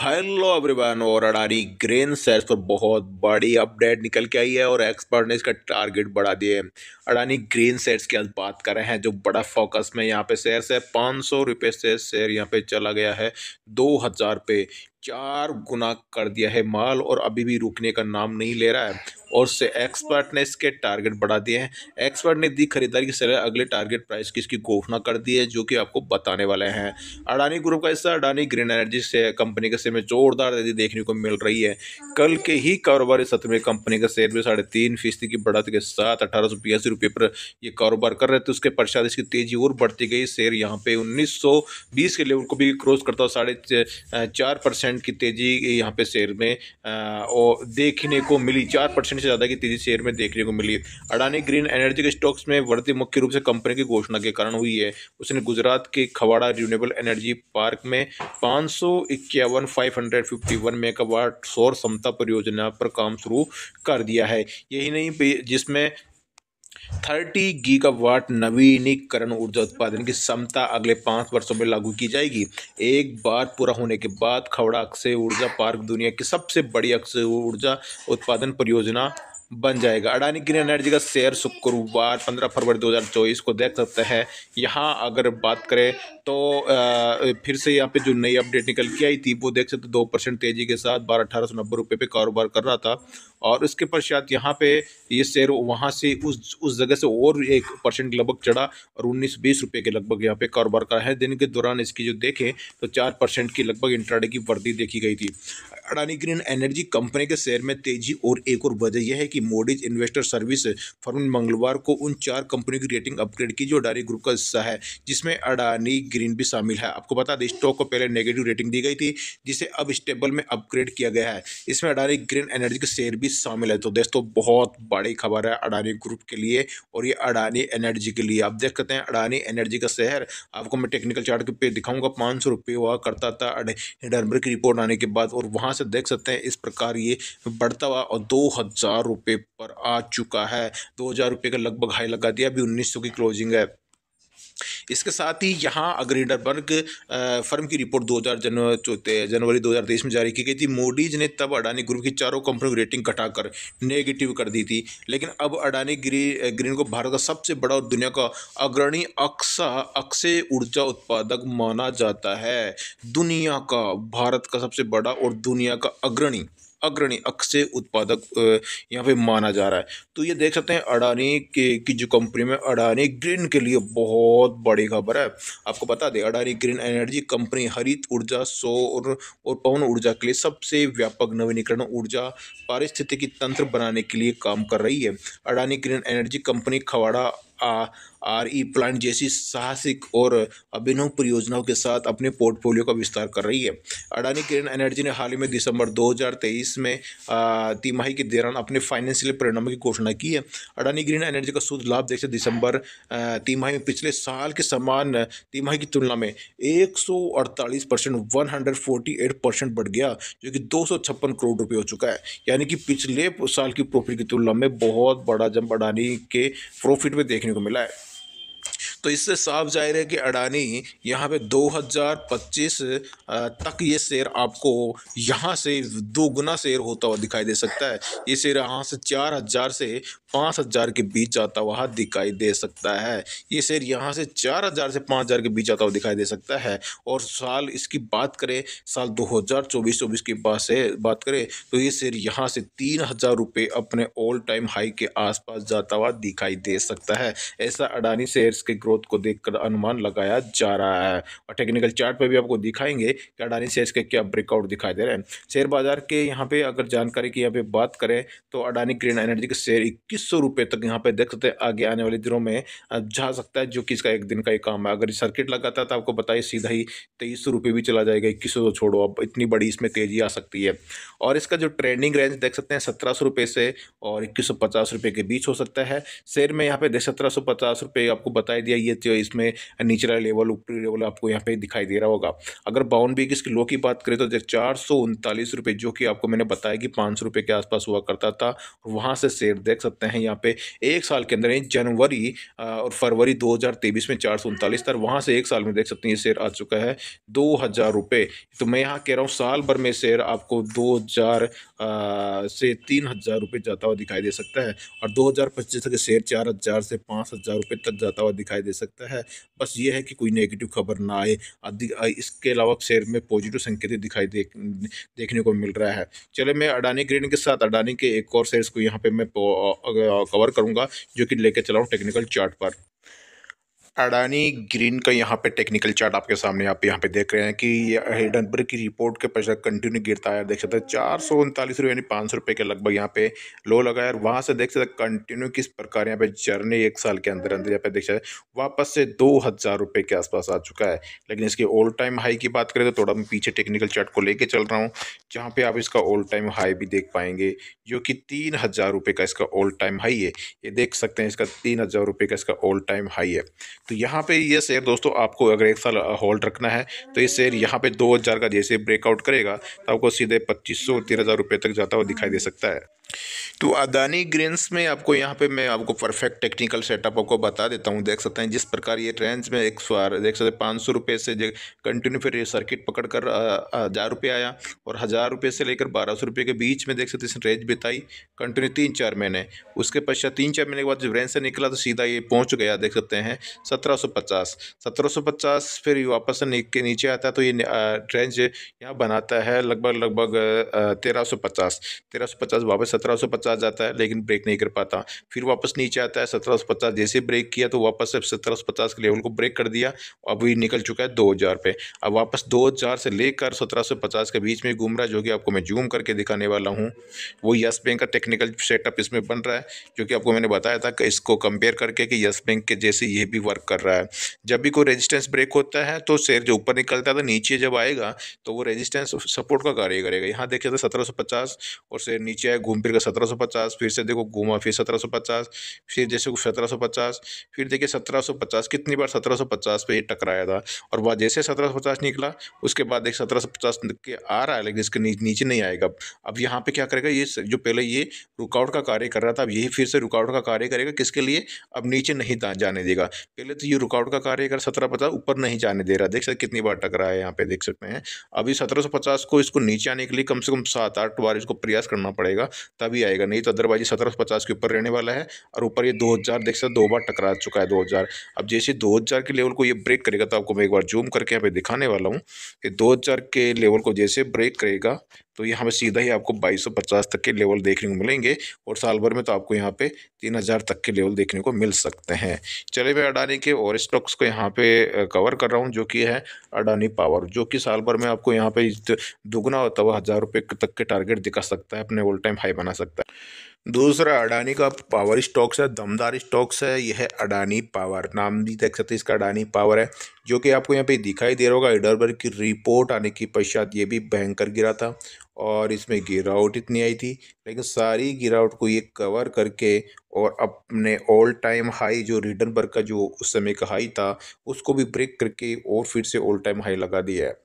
hello everyone और Adani grain sales पर बहुत बड़ी अपडेट निकल के आई है और एक्सपर्ट ने इसका टारगेट बढ़ा दिया है अडानी ग्रेन सेट्स की आज बात कर रहे हैं जो बड़ा फोकस में यहाँ पे शेयर से पाँच सौ रुपये से शेयर यहाँ पे चला गया है दो हज़ार पे चार गुना कर दिया है माल और अभी भी रुकने का नाम नहीं ले रहा है और से एक्सपर्ट ने इसके टारगेट बढ़ा दिए हैं एक्सपर्ट ने दी खरीदारी की सलाह अगले टारगेट प्राइस की इसकी घोषणा कर दी है जो कि आपको बताने वाले हैं अडानी ग्रुप का हिस्सा अडानी ग्रीन एनर्जी से कंपनी के शेयर में जोरदार तेजी देखने को मिल रही है कल के ही कारोबारी सत्र में कंपनी का शेयर में साढ़े तीन फीसदी की बढ़त के साथ अठारह सौ बयासी रुपये पर यह कारोबार कर रहे थे उसके पश्चात इसकी तेजी और बढ़ती गई शेयर यहाँ पे उन्नीस सौ बीस के लेवल को भी क्रॉस करता हुआ साढ़े चार परसेंट परसेंट की तेज़ी यहाँ पे शेयर में और देखने को मिली चार परसेंट से ज़्यादा की तेज़ी शेयर में देखने को मिली अडानी ग्रीन एनर्जी के स्टॉक्स में वृद्धि मुख्य रूप से कंपनी की घोषणा के कारण हुई है उसने गुजरात के खवाड़ा रिन्यूएबल एनर्जी पार्क में पाँच सौ इक्यावन five hundred fifty one megawatt सौर क्षमता परियोजना पर काम शुरू कर दिया है यही नहीं जिसमें थर्टी गीगावाट नवीनीकरण ऊर्जा उत्पादन की क्षमता अगले पाँच वर्षों में लागू की जाएगी एक बार पूरा होने के बाद खवड़ा अक्षय ऊर्जा पार्क दुनिया की सबसे बड़ी अक्षय ऊर्जा उत्पादन परियोजना बन जाएगा अडानी ग्रीन एनर्जी का शेयर शुक्रवार 15 फरवरी 2024 को देख सकते हैं यहाँ अगर बात करें तो आ, फिर से यहाँ पे जो नई अपडेट निकल के आई थी वो देख सकते दो परसेंट तेजी के साथ बारह अठारह सौ नब्बे रुपये पर कारोबार कर रहा था और उसके पश्चात यहाँ पे ये शेयर वहाँ से उस उस जगह से और एक परसेंट लगभग चढ़ा और उन्नीस बीस रुपये के लगभग यहाँ पे कारोबार करा है दिन के दौरान इसकी जो देखें तो चार परसेंट की लगभग इंट्राडे की वर्दी देखी गई थी अडानी ग्रीन एनर्जी कंपनी के शेयर में तेजी और एक और वजह यह है कि कि मोडीज इन्वेस्टर सर्विस फर्म मंगलवार को उन चार कंपनी की रेटिंग अपग्रेड की जो अडानी ग्रुप का हिस्सा है जिसमें अडानी ग्रीन भी शामिल है आपको बता दें स्टॉक को पहले नेगेटिव रेटिंग दी गई थी जिसे अब स्टेबल में अपग्रेड किया गया है इसमें अडानी ग्रीन एनर्जी का शेयर भी शामिल है तो दोस्तों बहुत बड़ी खबर है अडानी ग्रुप के लिए और ये अडानी एनर्जी के लिए आप देख सकते हैं अडानी एनर्जी का शेयर आपको मैं टेक्निकल चार्ट पे दिखाऊंगा पाँच सौ रुपये हुआ करता था हिडनबर्ग की रिपोर्ट आने के बाद और वहाँ से देख सकते हैं इस प्रकार ये बढ़ता हुआ और दो हज़ार पेपर आ चुका है दो हज़ार रुपये का लगभग हाई लगा दिया अभी उन्नीस सौ की क्लोजिंग है इसके साथ ही यहाँ अग्रीडरबर्ग फर्म की रिपोर्ट 2000 जनवरी जनवरी तेईस में जारी की गई थी मोडीज ने तब अडानी ग्रुप की चारों कंपनियों की रेटिंग घटाकर नेगेटिव कर दी थी लेकिन अब अडानी ग्री, ग्रीन को भारत का सबसे बड़ा और दुनिया का अग्रणी अक्सा अक्षय ऊर्जा उत्पादक माना जाता है दुनिया का भारत का सबसे बड़ा और दुनिया का अग्रणी अग्रणी अक्ष उत्पादक यहाँ पे माना जा रहा है तो ये देख सकते हैं अडानी के की जो कंपनी में अडानी ग्रीन के लिए बहुत बड़ी खबर है आपको बता दें अडानी ग्रीन एनर्जी कंपनी हरित ऊर्जा सौर और पवन ऊर्जा के लिए सबसे व्यापक नवीनीकरण ऊर्जा पारिस्थितिकी तंत्र बनाने के लिए काम कर रही है Adani green energy company Khavda R E plant जैसी साहसिक और अभिनव परियोजनाओं के साथ अपने पोर्टफोलियो का विस्तार कर रही है अडानी किरण एनर्जी ने हाल ही में दिसंबर 2023 में तिमाही के दौरान अपने फाइनेंशियल परिणामों की घोषणा की है अडानी ग्रीन एनर्जी का शुद्ध लाभ देखते दिसंबर तिमाही में पिछले साल के समान तिमाही की तुलना में एक परसेंट वन परसेंट बढ़ गया जो कि दो करोड़ रुपये हो चुका है यानी कि पिछले साल की प्रॉफिट की तुलना में बहुत बड़ा जम्प अडानी के प्रॉफिट में देखने को मिला है तो इससे साफ जाहिर है कि अडानी यहाँ पे 2025 तक ये शेयर आपको यहाँ से दो गुना शेयर होता हुआ दिखाई दे सकता है ये शेयर यहाँ से चार हज़ार से पाँच हज़ार के बीच जाता हुआ दिखाई दे सकता है ये शेयर यहाँ से चार हज़ार से पाँच हज़ार के बीच जाता हुआ दिखाई दे सकता है और साल इसकी बात करें साल दो हज़ार चौबीस चौबीस की बात से बात करें तो ये शेयर यहाँ से तीन हज़ार रुपये अपने ऑल टाइम हाई के आसपास जाता हुआ दिखाई दे सकता है ऐसा अडानी शेयर्स के ग्रोथ को देखकर अनुमान लगाया जा रहा है और टेक्निकल चार्ट पर भी आपको दिखाएंगे कि अडानी शेयर्स के क्या ब्रेकआउट दिखाई दे रहे हैं शेयर बाजार के यहाँ पे अगर जानकारी की यहाँ पे बात करें तो अडानी ग्रीन एनर्जी के शेयर इक्कीस सौ तक यहाँ पे देख सकते हैं आगे आने वाले दिनों में जा सकता है जो कि इसका एक दिन का ही काम है अगर सर्किट लगाता है तो आपको बताइए सीधा ही तेईस सौ भी चला जाएगा इक्कीस सौ तो छोड़ो अब इतनी बड़ी इसमें तेजी आ सकती है और इसका जो ट्रेंडिंग रेंज देख सकते हैं सत्रह सौ से और इक्कीस सौ पचास रुपये के बीच हो सकता है शेयर में यहाँ पे सत्रह सौ पचास रुपये आपको बताई दिया चाहिए तो इसमें निचला लेवल ऊपरी लेवल आपको यहाँ पे दिखाई दे रहा होगा अगर बाउन बी की लो की बात करें तो चार सौ उनतालीस रुपये जो कि आपको मैंने बताया कि पाँच सौ रुपये के आसपास हुआ करता था वहाँ से शेयर देख सकते हैं यहाँ पे एक साल के अंदर जनवरी और फरवरी दो हज़ार तेईस में चार सौ उनतालीस था वहाँ से एक साल में देख सकते हैं ये शेयर आ चुका है दो हज़ार रुपये तो मैं यहाँ कह रहा हूँ साल भर में शेयर आपको दो हज़ार से तीन हज़ार रुपये जाता हुआ दिखाई दे सकता है और दो हज़ार पच्चीस तक शेयर चार हज़ार से पाँच हज़ार रुपये तक जाता हुआ दिखाई दे सकता है बस ये है कि कोई नेगेटिव खबर ना आए इसके अलावा शेयर में पॉजिटिव संकेत दिखाई दे, देखने को मिल रहा है चले मैं अडानी ग्रीन के साथ अडानी के एक और शेयर्स को यहाँ पर मैं कवर करूँगा जो कि लेकर हूँ टेक्निकल चार्ट पर अडानी ग्रीन का यहाँ पे टेक्निकल चार्ट आपके सामने आप यहाँ पे देख रहे हैं कि ये हेडनबर्ग की रिपोर्ट के पैसा कंटिन्यू गिरता है देख सकते हैं चार सौ उनतालीस रुपये यानी पाँच सौ रुपये के लगभग यहाँ पे लो लगा है और वहाँ से देख सकते हैं कंटिन्यू किस प्रकार यहाँ पे जर्नी एक साल के अंदर अंदर यहाँ पे देख सकते हैं वापस से दो हज़ार रुपये के आसपास आ चुका है लेकिन इसके ओल्ड टाइम हाई की बात करें तो थोड़ा मैं पीछे टेक्निकल चार्ट को लेकर चल रहा हूँ जहाँ पर आप इसका ऑल टाइम हाई भी देख पाएंगे जो कि तीन हज़ार रुपये का इसका ओल्ड टाइम हाई है ये देख सकते हैं इसका तीन हज़ार रुपये का इसका ऑल टाइम हाई है तो यहाँ पे ये शेयर दोस्तों आपको अगर एक साल होल्ड रखना है तो ये शेयर यहाँ पे दो हज़ार का जैसे ब्रेकआउट करेगा तो आपको सीधे पच्चीस सौ तीन हज़ार रुपये तक जाता हुआ दिखाई दे सकता है तो अदानी ग्रेन्स में आपको यहाँ पे मैं आपको परफेक्ट टेक्निकल सेटअप आपको बता देता हूँ देख सकते हैं जिस प्रकार ये ट्रेंड्स में एक सौ देख सकते हैं पाँच सौ रुपये से कंटिन्यू फिर ये सर्किट पकड़ कर हज़ार रुपये आया और हज़ार रुपये से लेकर बारह सौ रुपये के बीच में देख सकते इसने रेंज बिताई कंटिन्यू तीन चार महीने उसके पश्चात तीन चार महीने के बाद जब रेंज से निकला तो सीधा ये पहुँच गया देख सकते हैं 1750 सौ फिर वापस के नीचे आता है तो ये रेंज यहाँ बनाता है लगभग लगभग 1350 1350 वापस 1750 जाता है लेकिन ब्रेक नहीं कर पाता फिर वापस नीचे आता है 1750 जैसे ब्रेक किया तो वापस सौ 1750 के लेवल को ब्रेक कर दिया अभी निकल चुका है 2000 पे अब वापस 2000 से लेकर 1750 के बीच में घूम रहा है जो कि आपको मैं जूम करके दिखाने वाला हूँ वो यस बैंक का टेक्निकल सेटअप इसमें बन रहा है जो कि आपको मैंने बताया था कि इसको कंपेयर करके कि यस बैंक के जैसे ये भी वर्क कर रहा है जब भी कोई रेजिस्टेंस ब्रेक होता है तो शेयर जो ऊपर निकलता है तो नीचे जब आएगा तो वो रेजिस्टेंस सपोर्ट का कार्य करेगा यहाँ देखिए तो सत्रह और शेयर नीचे आए घूम फिर के सत्रह फिर से देखो घूमा फिर सत्रह फिर जैसे सत्रह सौ फिर देखिए सत्रह कितनी बार सत्रह सौ पे पर टकराया था और वह जैसे सत्रह निकला उसके बाद देख सत्रह सौ पचास के आ रहा है लेकिन इसके नीचे नहीं आएगा अब यहाँ पे क्या करेगा ये जो पहले ये रुकआउट का कार्य कर रहा था अब यही फिर से रुकआउट का कार्य करेगा किसके लिए अब नीचे नहीं जाने देगा पहले तो ये रुकावट का कार्य कर सत्रह पचास ऊपर नहीं जाने दे रहा देख सकते कितनी बार टकरा है यहाँ पे देख सकते हैं अभी सत्रह सौ पचास को इसको नीचे आने के लिए कम से कम सात आठ बार इसको प्रयास करना पड़ेगा तभी आएगा नहीं तो अदरवाइज सत्रह सौ पचास के ऊपर रहने वाला है और ऊपर ये दो हज़ार देख सकते दो बार टकरा चुका है दो हज़ार अब जैसे दो हज़ार के लेवल को ये ब्रेक करेगा तो आपको मैं एक बार जूम करके यहाँ पे दिखाने वाला हूँ कि दो हज़ार के लेवल को जैसे ब्रेक करेगा तो यहाँ पे सीधा ही आपको 2250 तक के लेवल देखने को मिलेंगे और साल भर में तो आपको यहाँ पे 3000 तक के लेवल देखने को मिल सकते हैं चले भाई अडानी देखिए और स्टॉक्स को यहाँ पे कवर कर रहा हूँ जो कि है अडानी पावर जो कि साल भर में आपको यहाँ पे दुगना होता हुआ हज़ार रुपये तक के टारगेट दिखा सकता है अपने ऑल टाइम हाई बना सकता है दूसरा अडानी का पावर स्टॉक्स है दमदार स्टॉक्स है यह है अडानी पावर नाम भी देख सकते इसका अडानी पावर है जो कि आपको यहाँ पे दिखाई दे रहा होगा इडरबर्ग की रिपोर्ट आने की पश्चात ये भी भयंकर गिरा था और इसमें गिरावट इतनी आई थी लेकिन सारी गिरावट को ये कवर करके और अपने ऑल टाइम हाई जो रिटर्न रिटर्नबर्ग का जो उस समय का हाई था उसको भी ब्रेक करके और फिर से ऑल टाइम हाई लगा दिया है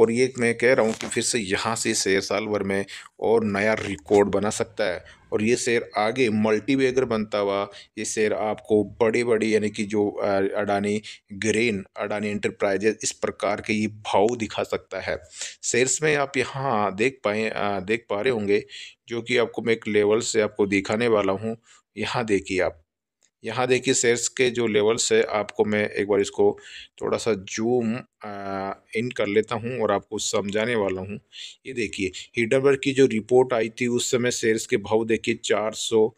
और ये मैं कह रहा हूँ कि फिर से यहाँ से शेयर साल भर में और नया रिकॉर्ड बना सकता है और ये शेयर आगे वेगर बनता हुआ ये शेयर आपको बड़े बड़े यानी कि जो अडानी ग्रेन अडानी इंटरप्राइजेज इस प्रकार के ये भाव दिखा सकता है शेयर्स में आप यहाँ देख पाए देख पा रहे होंगे जो कि आपको मैं एक लेवल से आपको दिखाने वाला हूँ यहाँ देखिए आप यहाँ देखिए शेयर्स के जो लेवल्स है आपको मैं एक बार इसको थोड़ा सा जूम इन कर लेता हूँ और आपको समझाने वाला हूँ ये देखिए हिडनबर्ग की जो रिपोर्ट आई थी उस समय शेयर्स के भाव देखिए चार सौ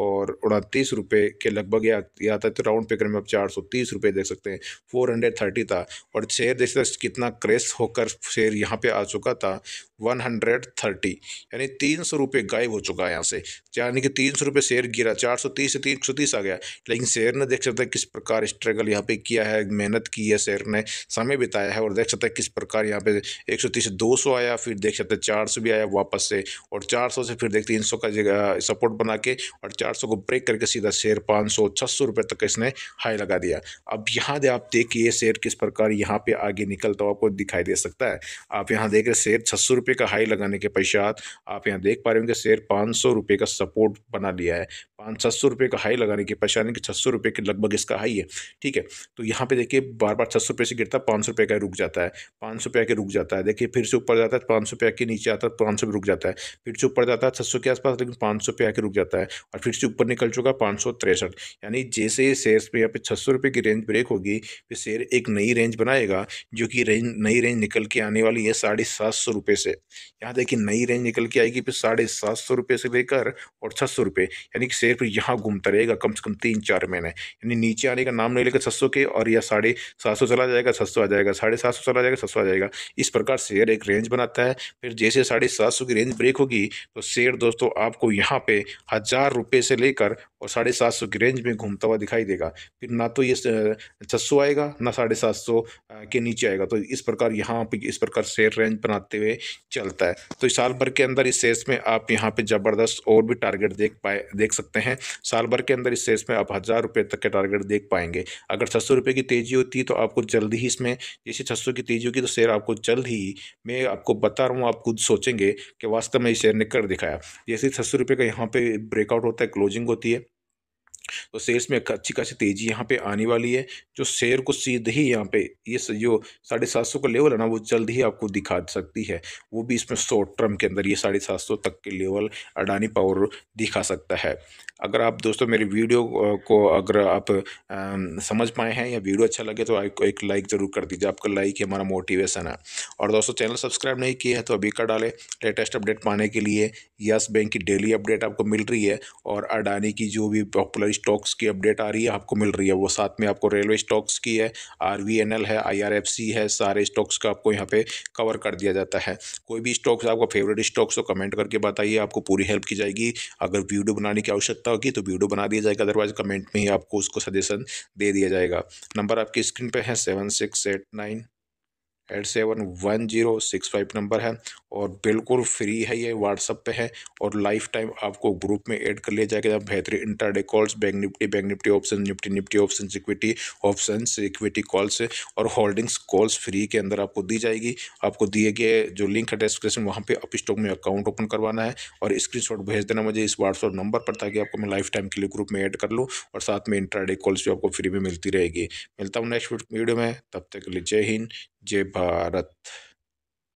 और उनतीस रुपये के लगभग या आता है तो राउंड पेकर में आप चार सौ तीस रुपये देख सकते हैं फोर हंड्रेड थर्टी था और शेयर देखिए कितना क्रेश होकर शेयर यहाँ पे आ चुका था वन हंड्रेड थर्टी यानी तीन सौ रुपये गायब हो चुका है यहाँ से यानी कि तीन सौ रुपये शेयर गिरा चार सौ तीस से तीन सौ तीस आ गया लेकिन शेयर ने देख सकते हैं किस प्रकार स्ट्रगल यहाँ पे किया है मेहनत की है शेयर ने समय बिताया है और देख सकते हैं किस प्रकार यहाँ पे एक सौ तीस से दो सौ आया फिर देख सकते हैं चार सौ भी आया वापस से और चार सौ से फिर देख तीन सौ का जगह सपोर्ट बना के और चार सौ को ब्रेक करके सीधा शेयर पाँच सौ छः सौ रुपये तक इसने हाई लगा दिया अब यहाँ दे आप देखिए शेयर किस प्रकार यहाँ पर आगे निकलता हुआ आपको दिखाई दे सकता है आप यहाँ देख रहे शेयर छः सौ रुपये रुपये का हाई लगाने के पश्चात आप यहाँ देख पा रहे होंगे शेयर पाँच सौ रुपये का सपोर्ट बना लिया है पाँच छः सौ रुपये का हाई लगाने के पश्चात यानी कि छः सौ रुपये के लगभग इसका हाई है ठीक है तो यहाँ पे देखिए बार बार छः सौ रुपये से गिरता है पाँच सौ रुपये का रुक जाता है पाँच सौ रुपये के रुक जाता है देखिए फिर से ऊपर जाता है पाँच सौ रुपये के नीचे आता है पाँच सौ रुक जाता है फिर से ऊपर जाता है छः सौ के आसपास लेकिन पाँच सौ रुपये आके रुक जाता है और फिर से ऊपर निकल चुका पाँच सौ तिरसठ यानी जैसे शेयर पर यहाँ पे छः सौ रुपये की रेंज ब्रेक होगी फिर शेयर एक नई रेंज बनाएगा जो कि रेंज नई रेंज निकल के आने वाली है साढ़े सात सौ रुपये से यहाँ देखिए नई रेंज निकल के आएगी फिर साढ़े सात सौ रुपये से लेकर और छः सौ रुपये यानी कि शेयर फिर यहाँ घूमता रहेगा कम से कम तीन चार महीने यानी नीचे आने का नाम नहीं लेकर छः सौ के और यह साढ़े सात सौ चला जाएगा छः सौ आ जाएगा साढ़े सात सौ चला जाएगा छः सौ आ जाएगा इस प्रकार शेयर एक रेंज बनाता है फिर जैसे साढ़े सात सौ की रेंज ब्रेक होगी तो शेयर दोस्तों आपको यहाँ पे हज़ार रुपये से लेकर और साढ़े सात सौ की रेंज में घूमता हुआ दिखाई देगा फिर ना तो ये छः सौ आएगा ना साढ़े सात सौ के नीचे आएगा तो इस प्रकार यहाँ पे इस प्रकार शेयर रेंज बनाते हुए चलता है तो साल भर के अंदर इस सेल्स में आप यहाँ पे ज़बरदस्त और भी टारगेट देख पाए देख सकते हैं साल भर के अंदर इस सेल्स में आप हज़ार रुपये तक के टारगेट देख पाएंगे अगर छः रुपये की तेज़ी होती है तो आपको जल्द ही इसमें जैसे छः की तेज़ी होगी तो शेयर आपको जल्द ही मैं आपको बता रहा हूँ आप खुद सोचेंगे कि वास्तव में ये शेयर ने कर दिखाया जैसे छः रुपये का यहाँ पर ब्रेकआउट होता है क्लोजिंग होती है तो सेल्स में अच्छी खासी तेज़ी यहाँ पे आने वाली है जो शेयर को सीधे ही यहाँ पे ये यह जो साढ़े सात सौ का लेवल है ना वो जल्द ही आपको दिखा सकती है वो भी इसमें शॉर्ट टर्म के अंदर ये साढ़े सात सौ तक के लेवल अडानी पावर दिखा सकता है अगर आप दोस्तों मेरे वीडियो को अगर आप आ, समझ पाए हैं या वीडियो अच्छा लगे तो आपको एक लाइक ज़रूर कर दीजिए आपका लाइक है हमारा मोटिवेशन है और दोस्तों चैनल सब्सक्राइब नहीं किया है तो अभी कर डालें लेटेस्ट अपडेट पाने के लिए यस बैंक की डेली अपडेट आपको मिल रही है और अडानी की जो भी पॉपुलर स्टॉक्स की अपडेट आ रही है आपको मिल रही है वो साथ में आपको रेलवे स्टॉक्स की है आर है आई है सारे स्टॉक्स का आपको यहाँ पे कवर कर दिया जाता है कोई भी स्टॉक्स आपका फेवरेट स्टॉक्स हो कमेंट करके बताइए आपको पूरी हेल्प की जाएगी अगर वीडियो बनाने की आवश्यकता होगी तो वीडियो बना दिया जाएगा अदरवाइज कमेंट में ही आपको उसको सजेशन दे दिया जाएगा नंबर आपकी स्क्रीन पर है seven six eight nine eight seven one zero six five number है और बिल्कुल फ्री है ये व्हाट्सअप पे है और लाइफ टाइम आपको ग्रुप में ऐड कर लिया जाएगा बेहतरीन intraday calls bank Nifty bank Nifty option Nifty Nifty option equity option equity calls और होल्डिंग्स कॉल्स फ्री के अंदर आपको दी जाएगी आपको दिए गए जो लिंक है डिस्क्रिप्शन वहाँ पर अप स्टॉक में अकाउंट ओपन करवाना है और स्क्रीन भेज देना मुझे इस व्हाट्सअप नंबर पर ताकि आपको मैं लाइफ टाइम के लिए ग्रुप में ऐड कर लूँ और साथ में इंटरडे कॉल्स भी आपको फ्री में मिलती रहेगी मिलता हूँ नेक्स्ट वीडियो में तब तक के लिए जय हिंद जय भारत